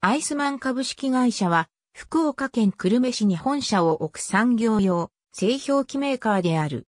アイスマン株式会社は、福岡県久留米市に本社を置く産業用製氷機メーカーである。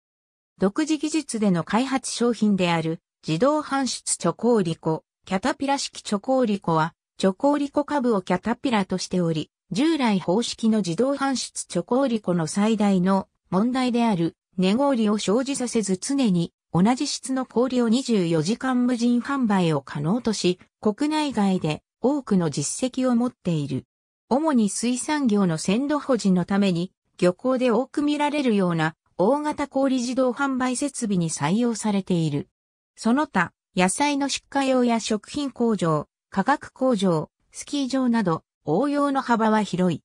独自技術での開発商品である自動搬出チョコーリコ、キャタピラ式チョコーリコは、チョコーリコ株をキャタピラとしており、従来方式の自動搬出チョコーリコの最大の問題である寝氷を生じさせず常に同じ質の氷を24時間無人販売を可能とし、国内外で多くの実績を持っている。主に水産業の鮮度保持のために、漁港で多く見られるような大型小売自動販売設備に採用されている。その他、野菜の出荷用や食品工場、化学工場、スキー場など応用の幅は広い。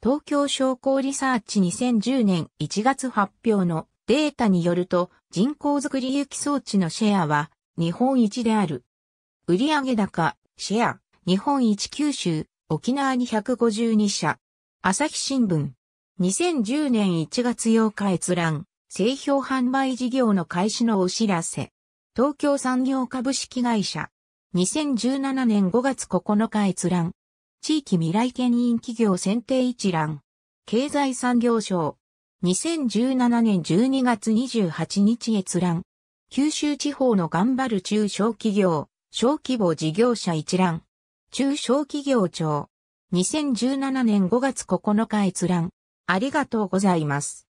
東京商工リサーチ2010年1月発表のデータによると人口づくり行き装置のシェアは日本一である。売上高、シェア、日本一九州、沖縄に152社。朝日新聞。2010年1月8日閲覧。製氷販売事業の開始のお知らせ。東京産業株式会社。2017年5月9日閲覧。地域未来県員企業選定一覧。経済産業省。2017年12月28日閲覧。九州地方の頑張る中小企業、小規模事業者一覧。中小企業庁。2017年5月9日閲覧。ありがとうございます。